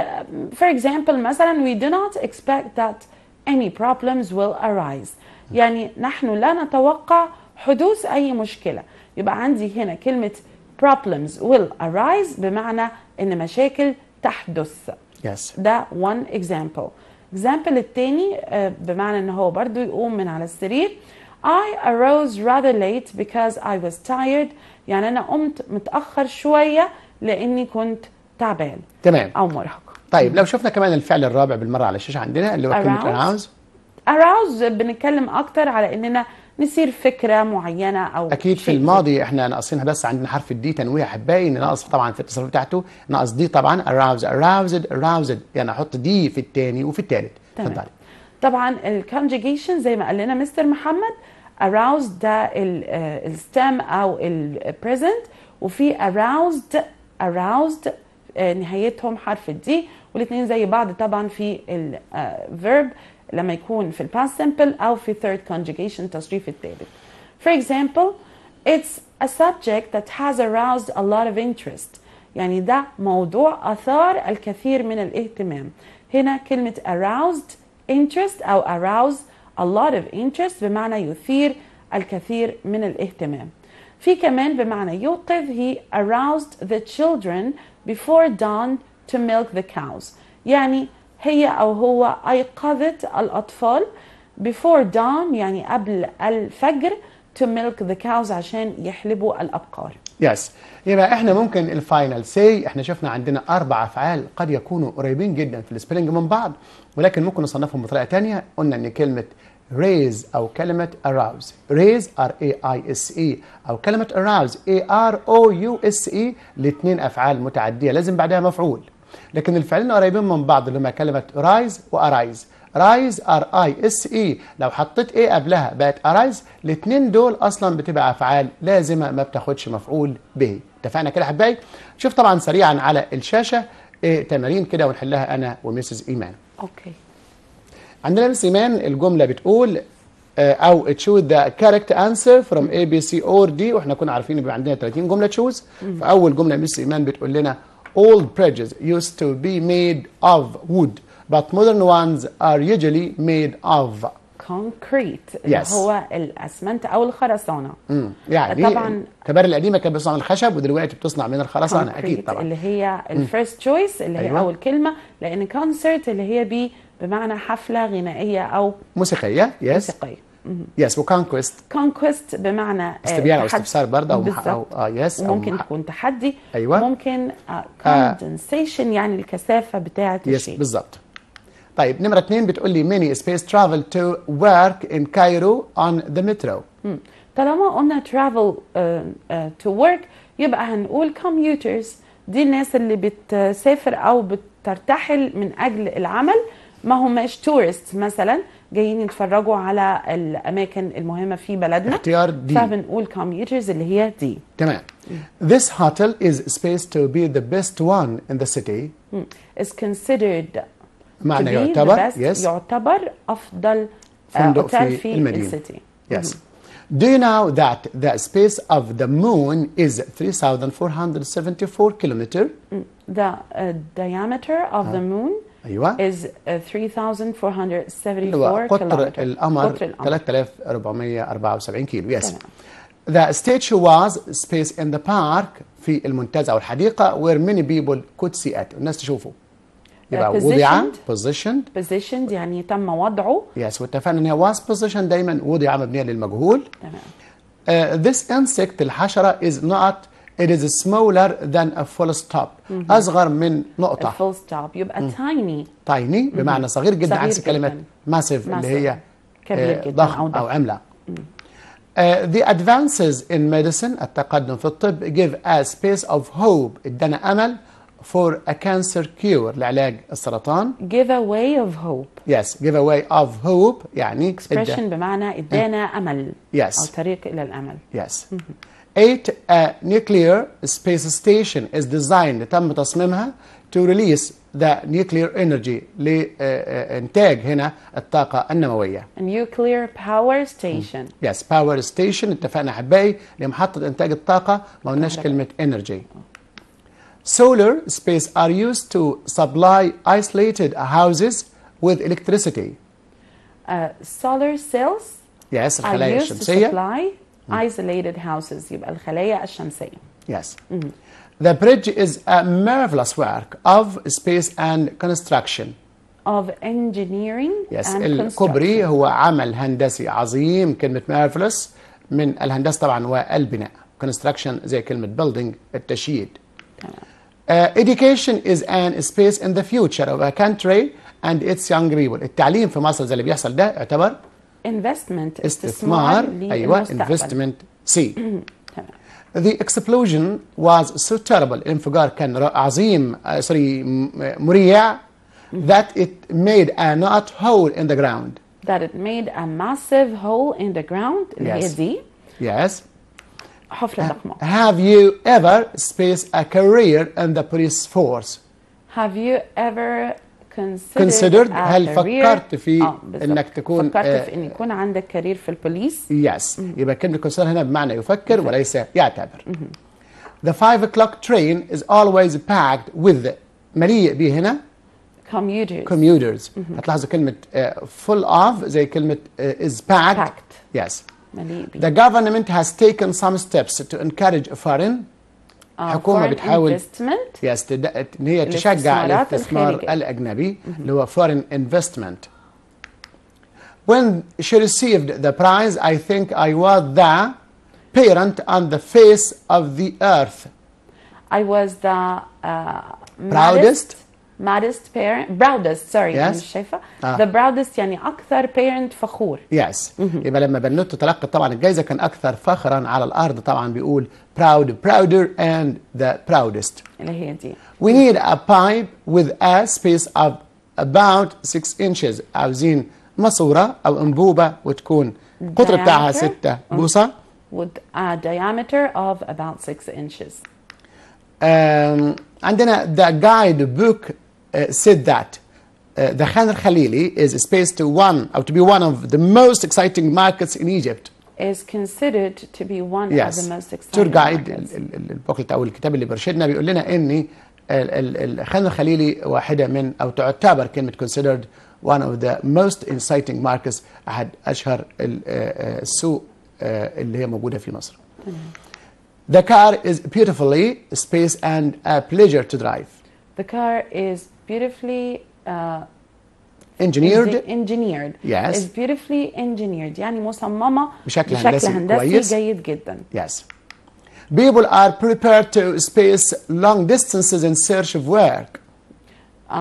for اكزامبل مثلا وي دو نوت اكسبكت that any problems will arise يعني نحن لا نتوقع حدوث اي مشكله يبقى عندي هنا كلمه problems will arise بمعنى ان مشاكل تحدث yes. ده one example example التاني آه، بمعنى ان هو برضو يقوم من على السرير I arose rather late because I was tired يعني انا قمت متاخر شويه لاني كنت تعبان تمام او مرهق طيب لو شفنا كمان الفعل الرابع بالمره على الشاشه عندنا اللي هو كلمه arouse arouse بنتكلم اكتر على اننا نصير فكره معينه او اكيد في الماضي احنا ناقصينها بس عندنا حرف الدي تنويه احبائي ان ناقص طبعا في التصرف بتاعته ناقص دي طبعا aroused aroused aroused يعني احط دي في الثاني وفي الثالث اتفضلي طبعا الكونجيجيشن زي ما قال لنا مستر محمد aroused ده الستام آه، او البريزنت وفي aroused aroused آه، نهايتهم حرف الدي والاثنين زي بعض طبعا في الفيرب آه، لما يكون في past simple أو في third conjugation تصريف الثالث. For example, it's a subject that has aroused a lot of interest. يعني ده موضوع أثار الكثير من الاهتمام. هنا كلمة aroused interest أو arouse a lot of interest بمعنى يثير الكثير من الاهتمام. في كمان بمعنى يوقظ he aroused the children before dawn to milk the cows. يعني هي أو هو أيقظت الأطفال before dawn يعني قبل الفجر to milk the cows عشان يحلبوا الأبقار يس yes. يبقى احنا ممكن الفاينل سي احنا شفنا عندنا اربع افعال قد يكونوا قريبين جدا في السبيلنج من بعض ولكن ممكن نصنفهم بطريقه ثانيه قلنا ان كلمه raise او كلمه arouse raise r a i s e او كلمه arouse a r o u s e الاثنين افعال متعديه لازم بعدها مفعول لكن الفعلين قريبين من بعض لما كلمه رايز وارايز رايز ار اي اس اي لو حطيت ايه قبلها بقت ارايز الاثنين دول اصلا بتبقى افعال لازمه ما بتاخدش مفعول به اتفقنا كده حبايبي شوف طبعا سريعا على الشاشه إيه تمارين كده ونحلها انا وميسز ايمان اوكي عندنا ميسز ايمان الجمله بتقول آه، او تشوز ذا كاركت انسر فروم اي بي سي اور دي واحنا كنا عارفين بيبقى عندنا 30 جمله تشوز فاول جمله ميس ايمان بتقول لنا Old bridges used to be made of wood, but modern ones are usually made of concrete yes. اللي هو الاسمنت او الخرسانه امم يعني طبعا الكباري القديمه كانت بتصنع من الخشب ودلوقتي بتصنع من الخرسانه اكيد طبعا اللي هي الفيرست تشويس اللي هي أيوة. اول كلمه لان كونسرت اللي هي بي بمعنى حفله غنائيه او موسيقيه يس موسيقيه يس وكونكويست كونكويست بمعنى آه، استبيان او استفسار برضه او اه يس ممكن تكون تحدي ايوه ممكن كوندنسيشن آه، آه، يعني الكثافه بتاعه الشيء يس بالظبط طيب نمرة اثنين بتقول لي ميني سبيس ترافل تو ورك ان كايرو اون ذا مترو طالما قلنا ترافل تو ورك يبقى هنقول كوميوترز دي الناس اللي بتسافر او بترتحل من اجل العمل ما هماش تورست مثلا جايين يتفرجوا على الاماكن المهمه في بلدنا اختيار دي فبنقول كوميوترز اللي هي دي تمام This hotel is space to be the best one in the city. is considered معنى يعتبر yes. يعتبر افضل فندق في, في المدينه Yes. Mm -hmm. Do you know that the space of the moon is 3,474 kilometer? The uh, diameter of uh, the moon ايوه is 3474 uh, كيلو أيوة. قطر القمر 3474 كيلو يس yes. The statue was space in the park في المنتزع او الحديقه where many people could see it الناس تشوفه uh, يبقى وضع positioned positioned يعني تم وضعه يس واتفقنا ان هي was positioned دايما وضع مبنيه للمجهول تمام uh, this insect الحشره is not it is smaller than a full stop مم. أصغر من نقطة full stop يبقى tiny tiny بمعنى صغير جدا عكس كلمة massive اللي هي كبير جدا ضخم أو, ضخم. أو عملة Uh, the advances in medicine التقدم في الطب give a space of hope ادانا امل for a cancer cure لعلاج السرطان give a way of hope yes give a way of hope يعني expression إدى. بمعنى ادانا امل yes او طريق الى الامل yes 8 a nuclear space station is designed تم تصميمها to release the nuclear energy لإنتاج هنا الطاقة النووية. A nuclear power station. Mm-hmm. Yes, power station اتفقنا حبايبي لمحطة إنتاج الطاقة ما قلناش كلمة energy. Solar space are used to supply isolated houses with electricity. Uh, solar cells yes, الخلايا are used to supply isolated houses يبقى الخلايا الشمسية. Yes. Mm -hmm. The bridge is a marvelous work of space and construction. Of engineering yes. and الكوبري هو عمل هندسي عظيم كلمة marvelous من الهندسة طبعا والبناء. Construction زي كلمة building التشييد. تمام. Uh, education is an space in the future of a country and its young people. التعليم في مصر زي اللي بيحصل ده يعتبر investment استثمار أيوة investment سي The explosion was so terrible الانفجار كان عظيم سوري مريع that it made a knot hole in the ground that it made a massive hole in the ground yes. دي yes حفرة ضخمة Have you ever spent a career in the police force Have you ever considered هل فكرت في آه انك تكون فكرت في ان يكون عندك كارير في البوليس يس يبقى كلمه كونسيدر هنا بمعنى يفكر وليس يعتبر The five o'clock train is always packed with مليء به هنا commuters commuters هتلاحظوا كلمة full of زي كلمة is packed. packed yes مليء به The government has taken some steps to encourage foreign الحكومه بتحاول يستد... ان هي تشجع الاستثمار الاجنبي اللي هو فورين انفستمنت when she received the prize I think I was the parent on the face of the earth I was the uh, proudest maddest parent proudest sorry yes. مش شايفه آه. the proudest يعني اكثر parent فخور يس yes. يبقى لما بنوتو تلقى طبعا الجائزه كان اكثر فخرا على الارض طبعا بيقول proud prouder and the proudest اللي هي دي we need a pipe with a space of about 6 inches عاوزين ماسوره او انبوبه وتكون القطر بتاعها 6 mm. بوصه with a diameter of about 6 inches um, عندنا the guide book uh, said that uh, the Khan Khalili is space to one, or to be one of the most exciting markets in Egypt. is considered to be one yes. of the most exciting ترجع عيد البوكلت او الكتاب اللي برشدنا بيقول لنا Khan الخان الخليلي واحده من او تعتبر كلمه considered one of the most exciting markets احد اشهر السوق اللي هي موجوده في مصر. The car is beautifully spaced and a pleasure to drive. The car is beautifully uh, engineered engineered yes is beautifully engineered يعني مصممة بشكل, بشكل هندسي, هندسي جيد جدا yes people are prepared to space long distances in search of work Uh,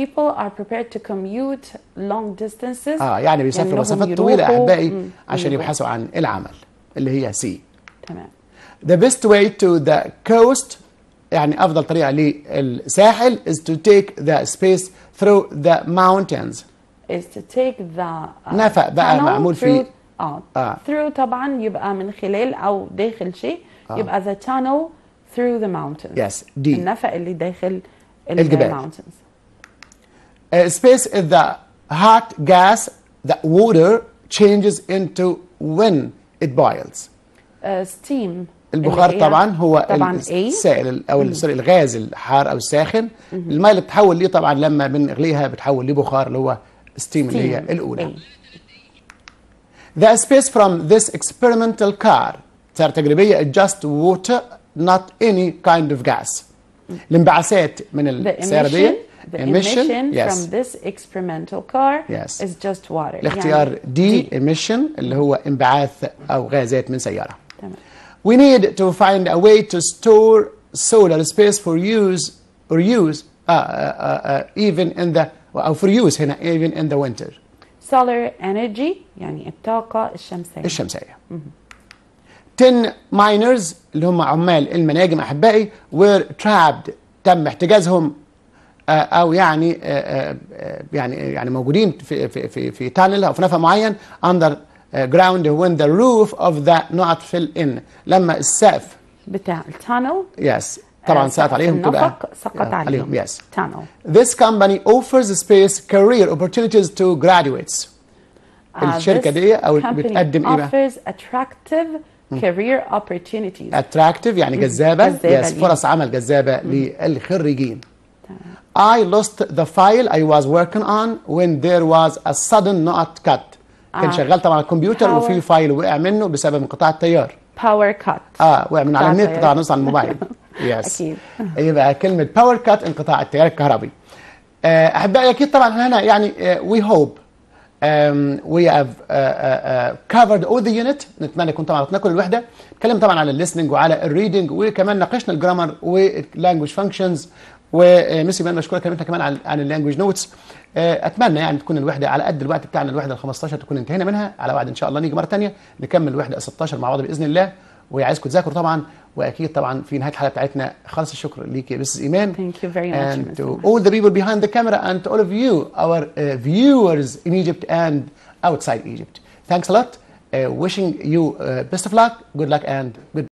people are prepared to commute long distances اه ah, يعني بيسافروا مسافات طويلة أحبائي عشان يبحثوا عن العمل اللي هي سي تمام The best way to the coast يعني أفضل طريقة للساحل is to take the space through the mountains is to take the uh, نفق بقى معمول فيه اه Through, طبعا يبقى من خلال او داخل شيء آه. يبقى the channel through the mountains yes دي النفق اللي داخل الجبال mountains uh, space is the hot gas that water changes into when it boils uh, steam البخار إيه طبعا هو طبعا السائل إيه؟ او سوري الغاز الحار او الساخن الماء اللي بتتحول ليه طبعا لما بنغليها بتحول لبخار اللي هو ستيم اللي هي الاولى إيه. The space from this experimental car صار تجريبية just water not any kind of gas الانبعاثات من السيارة دي The emission, emission yes. from this experimental car yes. is just water الاختيار يعني D, D emission اللي هو انبعاث أو غازات من سيارة تمام We need to find a way to store solar space for use or use uh, uh, uh, even in the أو for use هنا even in the winter. Solar energy يعني الطاقة الشمسية. الشمسية. Mm -hmm. Ten miners اللي هم عمال المناجم احبائي were trapped تم احتجازهم او يعني يعني يعني موجودين في في في, في تانل او في نفق معين under Uh, ground when the roof of that not fill in لما السقف بتاع التانل yes طبعا سقط عليهم تبقى سقط عليهم yes tunnel. This company offers space career opportunities to graduates uh, الشركة دي أو بتقدم إيه offers attractive hmm. career opportunities attractive يعني hmm. جذابة yes فرص عمل جذابة hmm. للخريجين I lost the file I was working on when there was a sudden knot cut كان آه. شغال طبعا على الكمبيوتر Power. وفي فايل وقع منه بسبب انقطاع التيار باور كات اه وقع من على النت قطع نص على الموبايل يس اكيد يبقى إيه كلمه باور كات انقطاع التيار الكهربي آه، احبائي اكيد طبعا هنا يعني وي هوب Um, we have uh, uh, covered all the unit نتمنى يكون طبعا عرفنا كل الوحده نتكلم طبعا على الليسننج وعلى الريدنج وكمان ناقشنا الجرامر واللانجوج فانكشنز وميسي بان مشكوره كلمتنا كمان عن عن اللانجوج نوتس آه، اتمنى يعني تكون الوحده على قد الوقت بتاعنا الوحده ال 15 تكون انتهينا منها على وعد ان شاء الله نيجي مره ثانيه نكمل الوحده 16 مع بعض باذن الله وعايزكم تذاكروا طبعا واكيد طبعا في نهايه الحلقه بتاعتنا خالص الشكر ليك يا بس ايمان ثانك يو فيري ماتش and to all the people behind the camera and to all of you our uh, viewers ايجيبت Egypt and outside Egypt thanks a lot uh, wishing you uh, جود of luck good